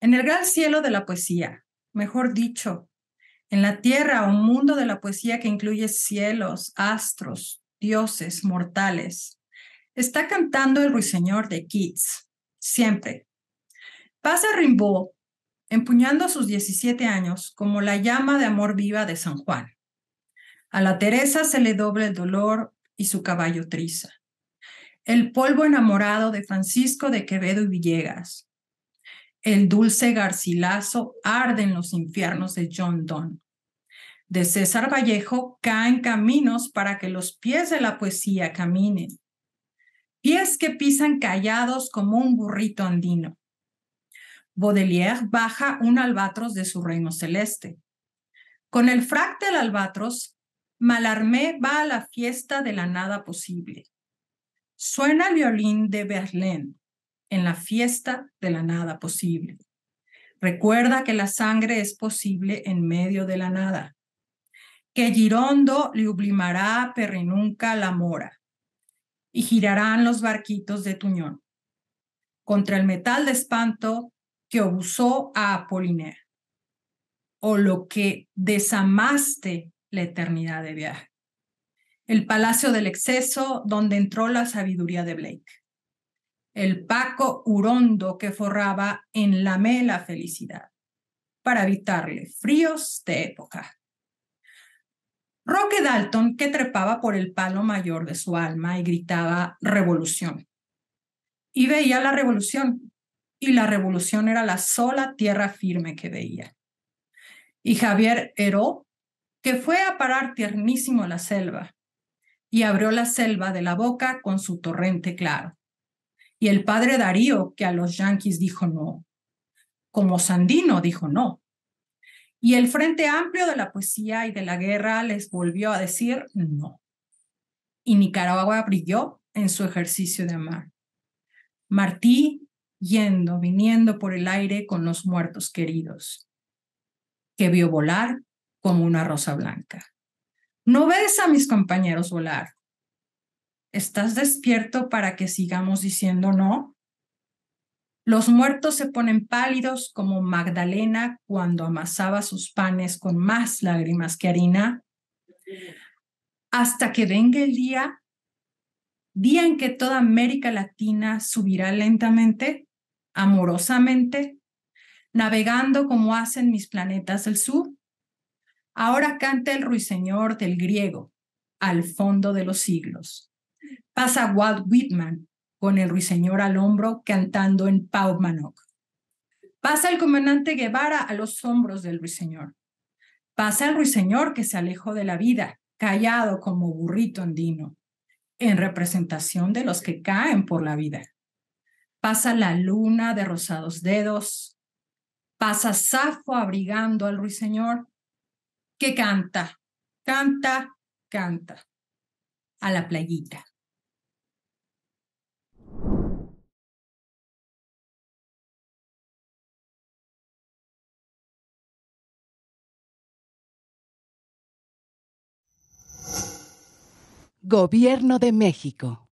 En el gran cielo de la poesía, mejor dicho, en la tierra, o mundo de la poesía que incluye cielos, astros, dioses, mortales, está cantando el ruiseñor de Keats, siempre. Pasa Rimbaud empuñando sus 17 años como la llama de amor viva de San Juan. A la Teresa se le dobla el dolor y su caballo triza. El polvo enamorado de Francisco de Quevedo y Villegas, el dulce garcilaso arde en los infiernos de John Donne. De César Vallejo caen caminos para que los pies de la poesía caminen. Pies que pisan callados como un burrito andino. Baudelaire baja un albatros de su reino celeste. Con el frac del albatros, Malarmé va a la fiesta de la nada posible. Suena el violín de Berlín en la fiesta de la nada posible. Recuerda que la sangre es posible en medio de la nada. Que Girondo le pero perrinunca la mora y girarán los barquitos de Tuñón contra el metal de espanto que abusó a Apolinar o lo que desamaste la eternidad de viaje. El palacio del exceso donde entró la sabiduría de Blake el paco Urondo que forraba en la mela felicidad, para evitarle fríos de época. Roque Dalton, que trepaba por el palo mayor de su alma y gritaba revolución. Y veía la revolución, y la revolución era la sola tierra firme que veía. Y Javier Heró, que fue a parar tiernísimo la selva, y abrió la selva de la boca con su torrente claro. Y el padre Darío, que a los yanquis dijo no, como Sandino dijo no. Y el Frente Amplio de la Poesía y de la Guerra les volvió a decir no. Y Nicaragua brilló en su ejercicio de amar. Martí yendo, viniendo por el aire con los muertos queridos, que vio volar como una rosa blanca. No ves a mis compañeros volar, ¿Estás despierto para que sigamos diciendo no? Los muertos se ponen pálidos como Magdalena cuando amasaba sus panes con más lágrimas que harina, hasta que venga el día, día en que toda América Latina subirá lentamente, amorosamente, navegando como hacen mis planetas del sur. Ahora canta el ruiseñor del griego al fondo de los siglos pasa Walt Whitman con el ruiseñor al hombro cantando en Pau Manoc. Pasa el comandante Guevara a los hombros del ruiseñor. Pasa el ruiseñor que se alejó de la vida, callado como burrito andino, en representación de los que caen por la vida. Pasa la luna de rosados dedos. Pasa Safo abrigando al ruiseñor, que canta, canta, canta, a la playita. Gobierno de México.